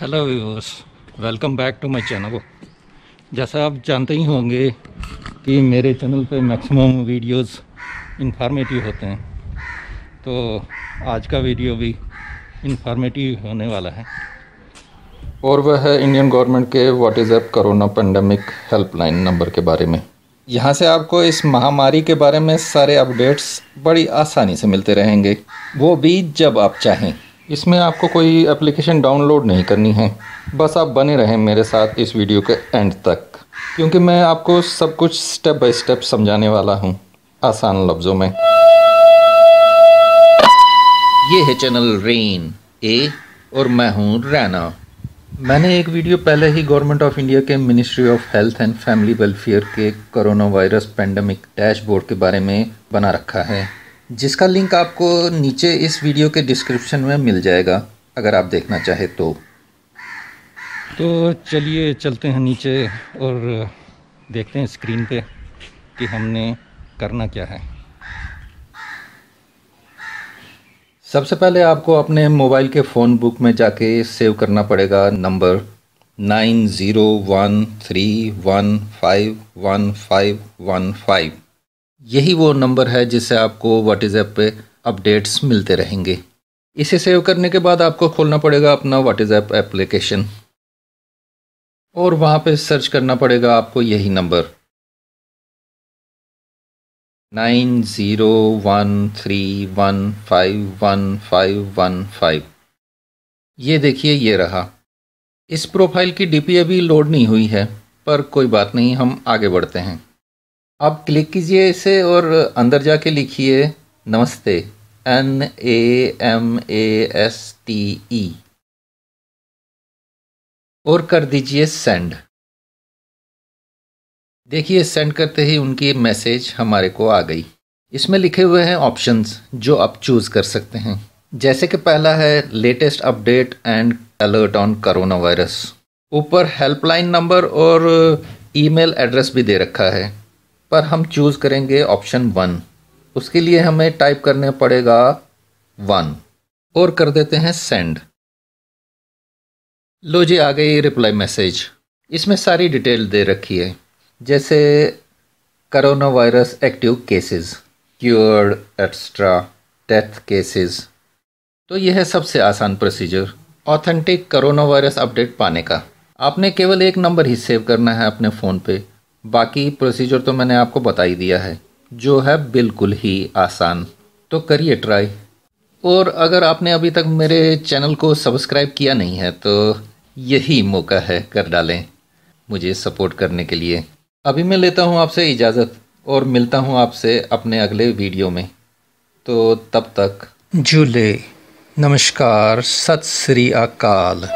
hello viewers welcome back to my channel जैसा आप जानते ही होंगे कि मेरे चैनल पे मैक्सिमम वीडियोस इंफॉर्मेटिव होते हैं तो आज का वीडियो भी इन्फॉर्मेटिव होने वाला है और वह है इंडियन गवर्नमेंट के WhatsApp corona pandemic helpline number के बारे में यहाँ से आपको इस महामारी के बारे में सारे अपडेट्स बड़ी आसानी से मिलते रहेंगे वो भी जब आप चाहें इसमें आपको कोई एप्लीकेशन डाउनलोड नहीं करनी है बस आप बने रहें मेरे साथ इस वीडियो के एंड तक क्योंकि मैं आपको सब कुछ स्टेप बाय स्टेप समझाने वाला हूँ आसान लफ्ज़ों में ये है चैनल रेन ए और मैं हूँ रैना मैंने एक वीडियो पहले ही गवर्नमेंट ऑफ इंडिया के ministry of health and family welfare के कोरोना वायरस पेंडेमिक डैशबोर्ड के बारे में बना रखा है जिसका लिंक आपको नीचे इस वीडियो के डिस्क्रिप्शन में मिल जाएगा अगर आप देखना चाहे तो तो चलिए चलते हैं नीचे और देखते हैं स्क्रीन पे कि हमने करना क्या है सबसे पहले आपको अपने मोबाइल के फ़ोन बुक में जाके सेव करना पड़ेगा number nine zero one three one five one five one five यही वो नंबर है जिससे आपको व्हाट्सएप पे अपडेट्स मिलते रहेंगे इसे सेव करने के बाद आपको खोलना पड़ेगा अपना व्हाट्सएप एप्लीकेशन और वहाँ पे सर्च करना पड़ेगा आपको यही number nine zero one three one five one five one five ये देखिए ये रहा इस प्रोफाइल की डीपी अभी लोड नहीं हुई है पर कोई बात नहीं हम आगे बढ़ते हैं आप क्लिक कीजिए इसे और अंदर जाके लिखिए नमस्ते N A M A S T E और कर दीजिए सेंड देखिए सेंड करते ही उनकी मैसेज हमारे को आ गई इसमें लिखे हुए हैं ऑप्शंस जो आप चूज़ कर सकते हैं जैसे कि पहला है latest update and alert on corona virus ऊपर हेल्पलाइन नंबर और ईमेल एड्रेस भी दे रखा है पर हम चूज़ करेंगे ऑप्शन वन उसके लिए हमें टाइप करने पड़ेगा वन और कर देते हैं सेंड लो जी आ गई रिप्लाई मैसेज इसमें सारी डिटेल दे रखी है जैसे corona virus active cases cured extra death cases तो यह है सबसे आसान procedure authentic corona virus update पाने का आपने केवल एक नंबर ही सेव करना है अपने फ़ोन पे बाकी प्रोसीजर तो मैंने आपको बता ही दिया है जो है बिल्कुल ही आसान तो करिए ट्राई और अगर आपने अभी तक मेरे चैनल को सब्सक्राइब किया नहीं है तो यही मौका है कर डालें मुझे सपोर्ट करने के लिए अभी मैं लेता हूँ आपसे इजाज़त और मिलता हूँ आपसे अपने अगले वीडियो में तो तब तक झूले नमस्कार सत श्री अकाल